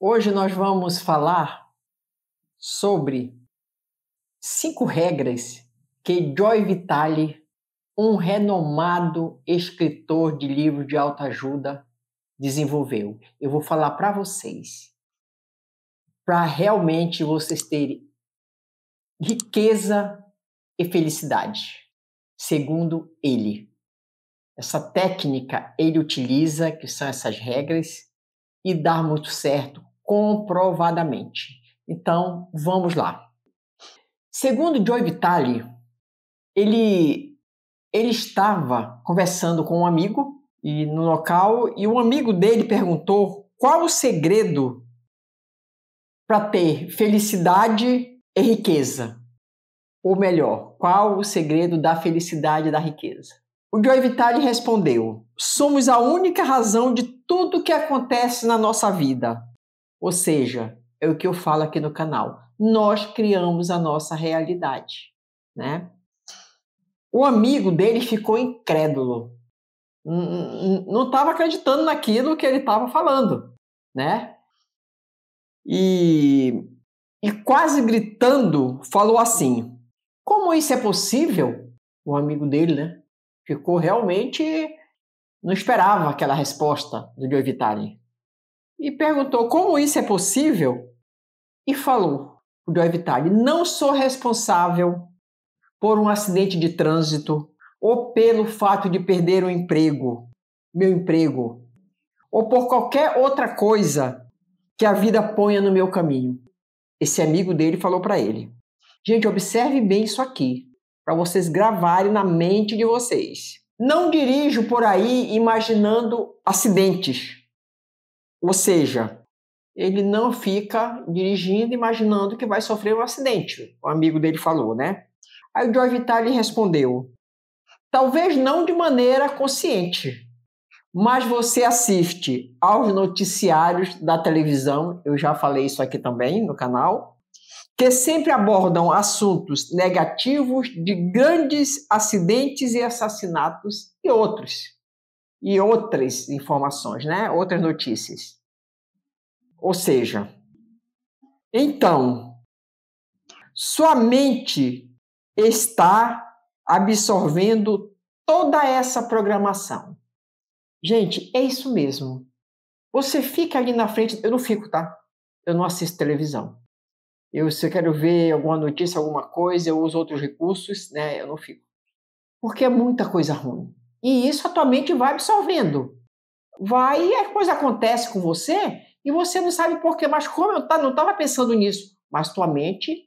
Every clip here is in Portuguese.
Hoje nós vamos falar sobre cinco regras que Joy Vitale, um renomado escritor de livros de autoajuda, desenvolveu. Eu vou falar para vocês, para realmente vocês terem riqueza e felicidade, segundo ele. Essa técnica ele utiliza, que são essas regras, e dá muito certo comprovadamente. Então, vamos lá. Segundo Joe Vitale, ele, ele estava conversando com um amigo e no local e um amigo dele perguntou qual o segredo para ter felicidade e riqueza. Ou melhor, qual o segredo da felicidade e da riqueza? O Joy Vitale respondeu: Somos a única razão de tudo que acontece na nossa vida. Ou seja, é o que eu falo aqui no canal. Nós criamos a nossa realidade, né? O amigo dele ficou incrédulo. Não estava acreditando naquilo que ele estava falando, né? E, e quase gritando, falou assim: Como isso é possível? O amigo dele, né? Ficou realmente. Não esperava aquela resposta do Joe Vitale e perguntou como isso é possível e falou o do Vitale não sou responsável por um acidente de trânsito ou pelo fato de perder o emprego, meu emprego, ou por qualquer outra coisa que a vida ponha no meu caminho. Esse amigo dele falou para ele: Gente, observe bem isso aqui, para vocês gravarem na mente de vocês. Não dirijo por aí imaginando acidentes. Ou seja, ele não fica dirigindo imaginando que vai sofrer um acidente, o amigo dele falou, né? Aí o George Vitale respondeu: Talvez não de maneira consciente, mas você assiste aos noticiários da televisão, eu já falei isso aqui também no canal, que sempre abordam assuntos negativos de grandes acidentes e assassinatos e outros e outras informações, né? outras notícias. Ou seja, então, sua mente está absorvendo toda essa programação. Gente, é isso mesmo. Você fica ali na frente, eu não fico, tá? Eu não assisto televisão. Eu, se eu quero ver alguma notícia, alguma coisa, eu uso outros recursos, né? Eu não fico. Porque é muita coisa ruim. E isso a tua mente vai absorvendo. Vai e a coisa acontece com você e você não sabe por quê. Mas como eu não estava pensando nisso? Mas tua mente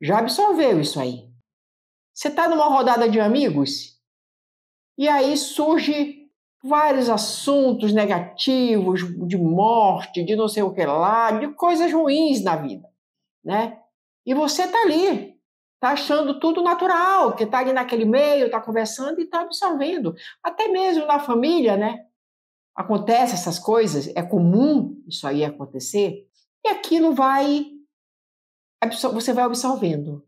já absorveu isso aí. Você está numa rodada de amigos e aí surge vários assuntos negativos de morte, de não sei o que lá, de coisas ruins na vida, né? E você está ali Está achando tudo natural, que está ali naquele meio, está conversando e está absorvendo. Até mesmo na família, né? Acontece essas coisas, é comum isso aí acontecer, e aquilo vai. Você vai absorvendo.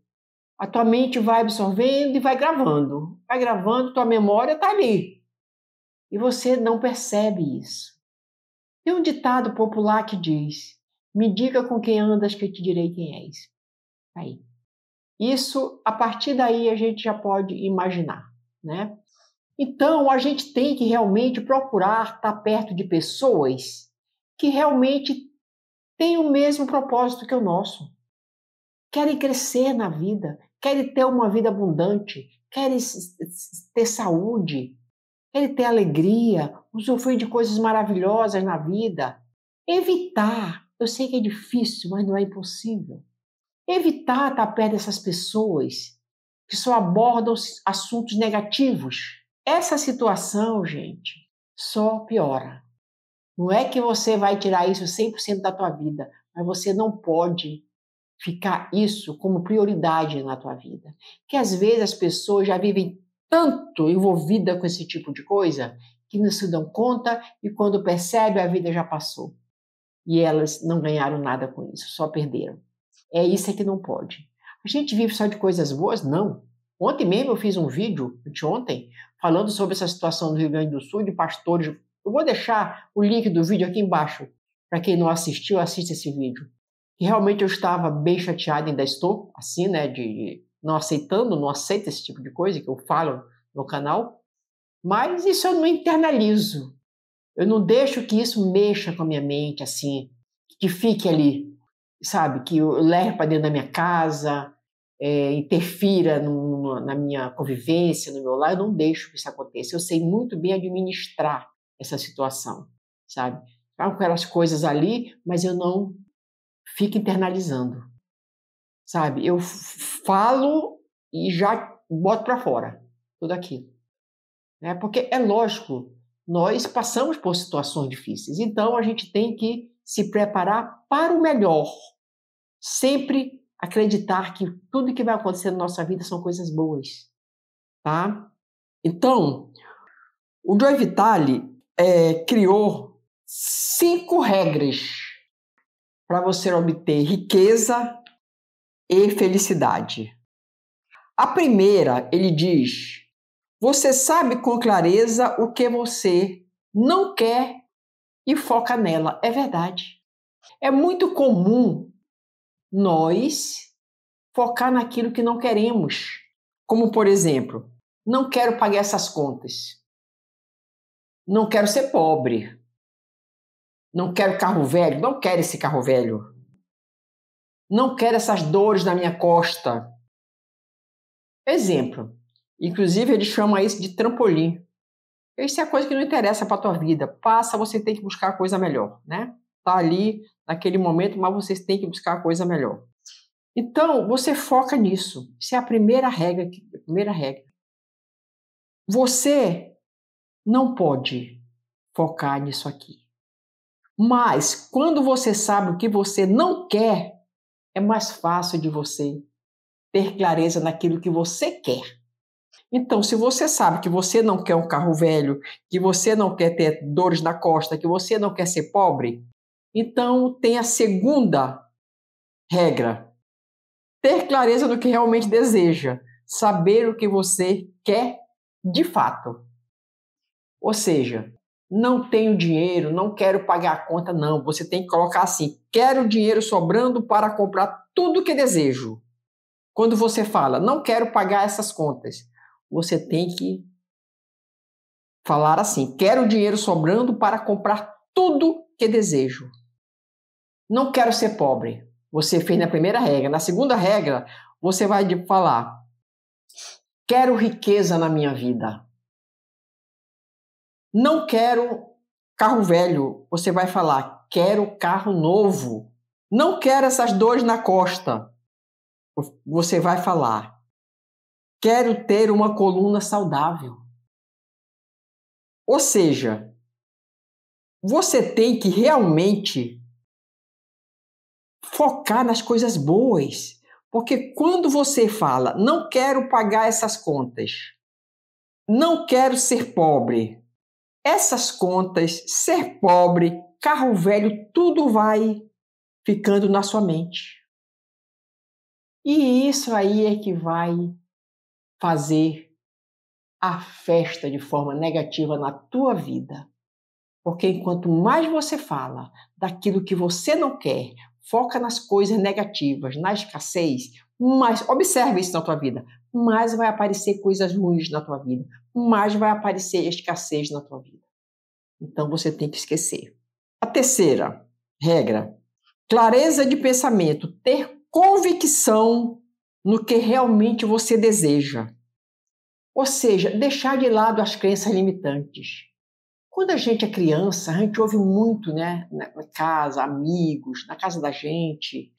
A tua mente vai absorvendo e vai gravando. Vai gravando, tua memória está ali. E você não percebe isso. Tem um ditado popular que diz: Me diga com quem andas que eu te direi quem és. Aí. Isso, a partir daí, a gente já pode imaginar, né? Então, a gente tem que realmente procurar estar tá perto de pessoas que realmente têm o mesmo propósito que o nosso. Querem crescer na vida, querem ter uma vida abundante, querem ter saúde, querem ter alegria, usufruir de coisas maravilhosas na vida. Evitar, eu sei que é difícil, mas não é impossível. Evitar estar perto dessas pessoas que só abordam assuntos negativos. Essa situação, gente, só piora. Não é que você vai tirar isso 100% da tua vida, mas você não pode ficar isso como prioridade na tua vida. Que às vezes as pessoas já vivem tanto envolvida com esse tipo de coisa que não se dão conta e quando percebe a vida já passou. E elas não ganharam nada com isso, só perderam. É isso é que não pode. A gente vive só de coisas boas? Não. Ontem mesmo eu fiz um vídeo, ontem falando sobre essa situação do Rio Grande do Sul, de pastores. Eu vou deixar o link do vídeo aqui embaixo. Para quem não assistiu, assista esse vídeo. E realmente eu estava bem chateado, ainda estou, assim, né, de não aceitando, não aceito esse tipo de coisa que eu falo no canal. Mas isso eu não internalizo. Eu não deixo que isso mexa com a minha mente, assim, que fique ali sabe, que leve para dentro da minha casa, é, interfira no, na minha convivência, no meu lar, eu não deixo que isso aconteça. Eu sei muito bem administrar essa situação, sabe? Ficar com aquelas coisas ali, mas eu não fico internalizando, sabe? Eu falo e já boto para fora tudo aquilo. Né? Porque é lógico, nós passamos por situações difíceis, então a gente tem que se preparar para o melhor. Sempre acreditar que tudo que vai acontecer na nossa vida são coisas boas, tá? Então, o Joy Vitale é, criou cinco regras para você obter riqueza e felicidade. A primeira, ele diz: você sabe com clareza o que você não quer e foca nela. É verdade. É muito comum nós focar naquilo que não queremos. Como, por exemplo, não quero pagar essas contas. Não quero ser pobre. Não quero carro velho. Não quero esse carro velho. Não quero essas dores na minha costa. Exemplo. Inclusive, eles chamam isso de trampolim. Isso é coisa que não interessa para a tua vida. Passa, você tem que buscar a coisa melhor, né? Tá ali naquele momento, mas você tem que buscar a coisa melhor. Então, você foca nisso. Isso é a primeira regra, a primeira regra. Você não pode focar nisso aqui. Mas quando você sabe o que você não quer, é mais fácil de você ter clareza naquilo que você quer. Então, se você sabe que você não quer um carro velho, que você não quer ter dores na costa, que você não quer ser pobre, então tem a segunda regra: ter clareza do que realmente deseja, saber o que você quer de fato. Ou seja, não tenho dinheiro, não quero pagar a conta, não. Você tem que colocar assim: quero dinheiro sobrando para comprar tudo que desejo. Quando você fala, não quero pagar essas contas, você tem que falar assim: quero dinheiro sobrando para comprar tudo que desejo. Não quero ser pobre. Você fez na primeira regra. Na segunda regra, você vai falar: quero riqueza na minha vida. Não quero carro velho. Você vai falar: quero carro novo. Não quero essas dores na costa. Você vai falar: Quero ter uma coluna saudável. Ou seja, você tem que realmente focar nas coisas boas. Porque quando você fala, não quero pagar essas contas, não quero ser pobre, essas contas, ser pobre, carro velho, tudo vai ficando na sua mente. E isso aí é que vai fazer a festa de forma negativa na tua vida. Porque enquanto mais você fala daquilo que você não quer, foca nas coisas negativas, na escassez, mais observe isso na tua vida, mais vai aparecer coisas ruins na tua vida, mais vai aparecer escassez na tua vida. Então você tem que esquecer. A terceira regra, clareza de pensamento, ter convicção no que realmente você deseja. Ou seja, deixar de lado as crenças limitantes. Quando a gente é criança, a gente ouve muito, né, na casa, amigos, na casa da gente,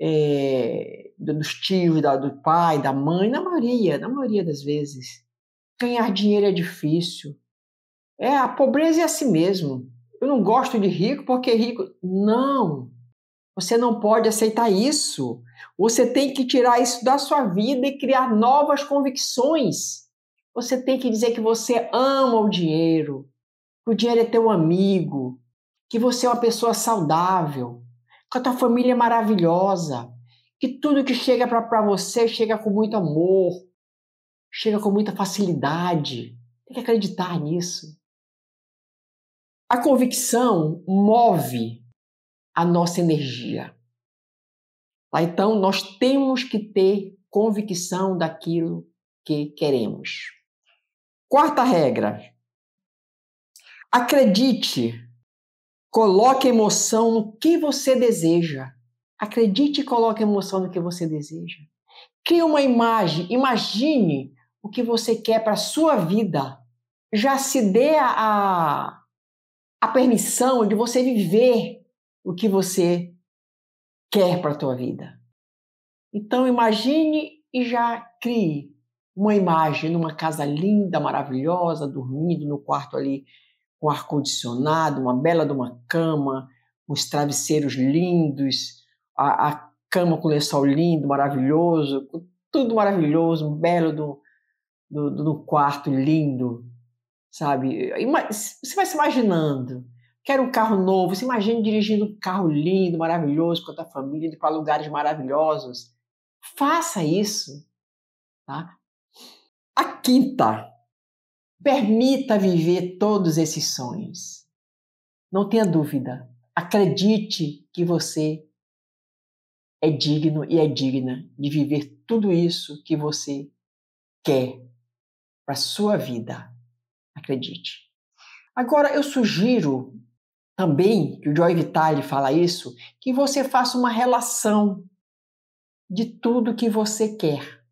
é, dos tios, da, do pai, da mãe, na maioria, na maioria das vezes. Ganhar dinheiro é difícil. É, a pobreza é assim mesmo. Eu não gosto de rico porque rico. Não! Você não pode aceitar isso. Você tem que tirar isso da sua vida e criar novas convicções. Você tem que dizer que você ama o dinheiro, que o dinheiro é teu amigo, que você é uma pessoa saudável, que a tua família é maravilhosa, que tudo que chega para você chega com muito amor, chega com muita facilidade. Tem que acreditar nisso. A convicção move a nossa energia. Então, nós temos que ter convicção daquilo que queremos. Quarta regra: acredite, coloque emoção no que você deseja. Acredite e coloque emoção no que você deseja. Crie uma imagem, imagine o que você quer para a sua vida. Já se dê a, a permissão de você viver o que você quer para a tua vida. Então imagine e já crie uma imagem numa casa linda, maravilhosa, dormindo no quarto ali com ar condicionado, uma bela de uma cama, os travesseiros lindos, a, a cama com lençol lindo, maravilhoso, tudo maravilhoso, um belo do, do, do quarto lindo, sabe? Você vai se imaginando Quer um carro novo? Se imagine dirigindo um carro lindo, maravilhoso, com a tua família, indo para lugares maravilhosos. Faça isso. Tá? A quinta, permita viver todos esses sonhos. Não tenha dúvida. Acredite que você é digno e é digna de viver tudo isso que você quer para sua vida. Acredite. Agora eu sugiro também, que o Joy Vitale fala isso, que você faça uma relação de tudo que você quer.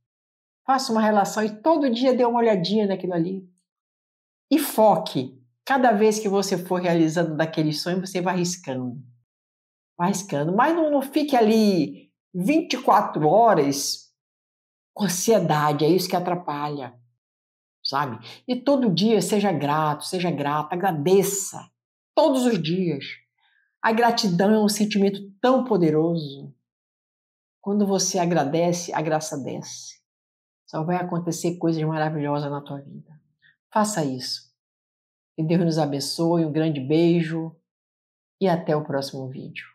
Faça uma relação e todo dia dê uma olhadinha naquilo ali. E foque. Cada vez que você for realizando daquele sonho, você vai riscando. Vai riscando. Mas não, não fique ali 24 horas com ansiedade. É isso que atrapalha. Sabe? E todo dia seja grato, seja grata, agradeça todos os dias. A gratidão é um sentimento tão poderoso. Quando você agradece, a graça desce. Só vai acontecer coisas maravilhosas na tua vida. Faça isso. Que Deus nos abençoe, um grande beijo e até o próximo vídeo.